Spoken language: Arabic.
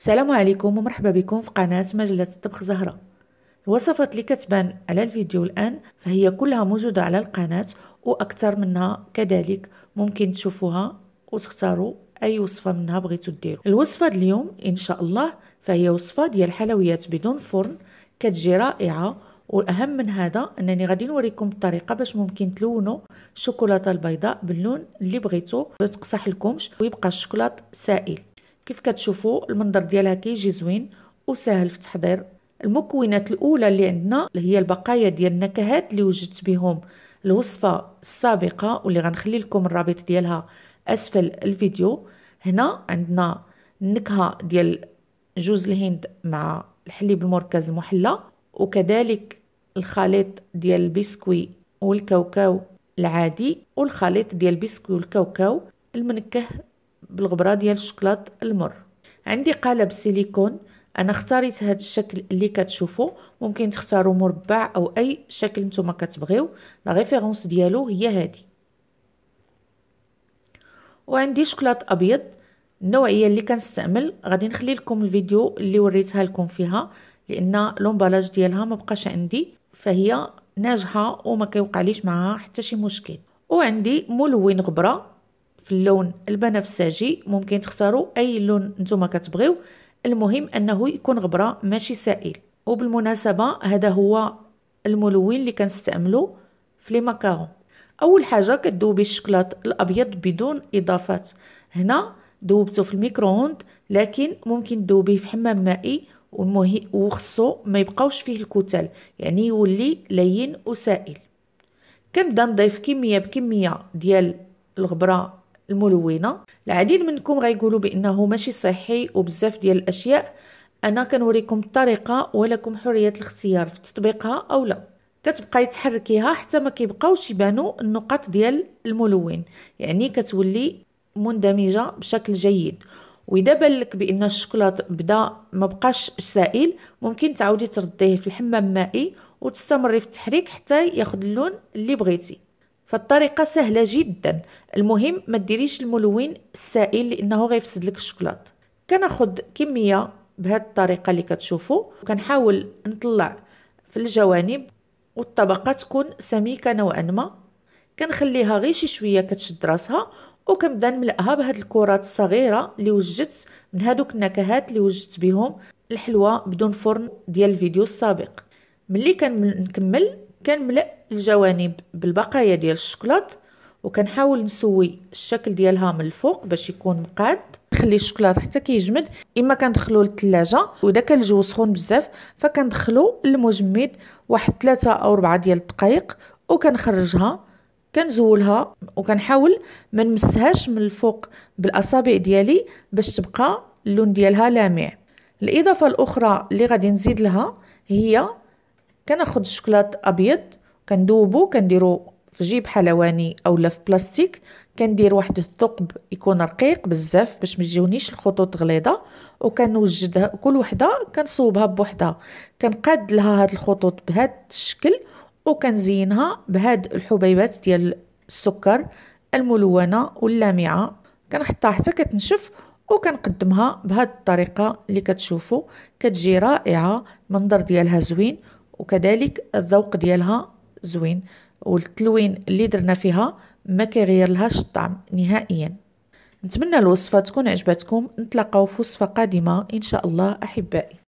السلام عليكم ومرحبا بكم في قناة مجلة الطبخ زهرة الوصفات اللي كتبان على الفيديو الآن فهي كلها موجودة على القناة وأكثر منها كذلك ممكن تشوفوها وتختاروا أي وصفة منها بغيتو ديروا الوصفة اليوم إن شاء الله فهي وصفة ديال الحلويات بدون فرن كتجي رائعة والأهم من هذا أنني غادي نوريكم الطريقة باش ممكن تلونوا الشوكولاتة البيضاء باللون اللي بغيتو ما تقصح لكمش ويبقى الشوكولات سائل كيف كتشوفوا المنظر ديالها كيجي زوين وسهل في التحضير المكونات الاولى اللي عندنا هي البقايا ديال النكهات اللي وجدت بهم الوصفه السابقه واللي غنخلي لكم الرابط ديالها اسفل الفيديو هنا عندنا النكهه ديال جوز الهند مع الحليب المركز المحلى وكذلك الخليط ديال البسكوي والكاوكاو العادي والخليط ديال البسكوي والكاوكاو المنكه بالغبرة ديال الشكلاط المر عندي قالب سيليكون انا اختاريت هذا الشكل اللي كتشوفوا ممكن تختاروا مربع او اي شكل نتوما كتبغيو لا ريفيرونس ديالو هي هذه وعندي شكلاط ابيض النوعيه اللي كنستعمل غادي نخلي لكم الفيديو اللي وريتها لكم فيها لان لومبالاج ديالها ما بقاش عندي فهي ناجحه وما كيوقع ليش معها حتى شي مشكل وعندي ملون غبره في اللون البنفسجي ممكن تختاروا اي لون نتوما كتبغيو المهم انه يكون غبره ماشي سائل وبالمناسبه هذا هو الملون اللي كنستعملو في لي ماكارون اول حاجه كذوبي الشكلاط الابيض بدون اضافات هنا ذوبته في الميكرووند لكن ممكن تذوبيه في حمام مائي وخصو ما يبقاوش فيه الكتل يعني يولي لين وسائل كنبدا نضيف كميه بكميه ديال الغبره الملونه العديد منكم غيقولوا بانه ماشي صحي وبزاف ديال الاشياء انا كنوريكم الطريقه ولكم حريه الاختيار في تطبيقها او لا كتبقاي تحركيها حتى ما كيبقاوش يبانوا النقط ديال الملون يعني كتولي مندمجه بشكل جيد واذا بان لك بان الشوكولاط بدا ما بقاش سائل ممكن تعاودي ترديه في الحمام مائي وتستمري في التحريك حتى ياخذ اللون اللي بغيتي فالطريقه سهله جدا المهم ما تديريش الملون السائل لانه غيفسد لك الشوكولات كناخذ كميه بهذه الطريقه اللي كتشوفوا وكنحاول نطلع في الجوانب والطبقه تكون سميكه نوعا ما كنخليها غير شي شويه كتشد راسها وكنبدا نملاها بهاد الكرات الصغيره اللي وجدت من هادوك النكهات اللي وجدت بهم الحلوه بدون فرن ديال الفيديو السابق ملي كنكمل كنملأ الجوانب بالبقايا ديال الشكلاط وكنحاول نسوي الشكل ديالها من الفوق باش يكون مقاد نخلي الشكلاط حتى كيجمد اما كندخلو للثلاجه واذا كان الجو سخون بزاف فكندخلو للمجمد واحد 3 او 4 ديال الدقائق وكنخرجها كنزولها وكنحاول ما نمسهاش من الفوق بالاصابع ديالي باش تبقى اللون ديالها لامع الاضافه الاخرى اللي غادي نزيد لها هي كناخد الشوكولات ابيض كندوبو كنديرو في جيب حلواني اولا في بلاستيك كندير واحد الثقب يكون رقيق بزاف باش ما الخطوط غليظه وكنوجدها كل وحده كنصوبها بوحدها كنقاد لها هاد الخطوط بهاد الشكل وكنزينها بهاد الحبيبات ديال السكر الملونه واللامعه كنحطها حتى كتنشف وكنقدمها بهاد الطريقه اللي كتشوفوا كتجي رائعه المنظر ديالها زوين وكذلك الذوق ديالها زوين والتلوين اللي درنا فيها ما كيغير لهاش الطعم نهائيا نتمنى الوصفه تكون عجبتكم نتلاقاو في وصفه قادمه ان شاء الله احبائي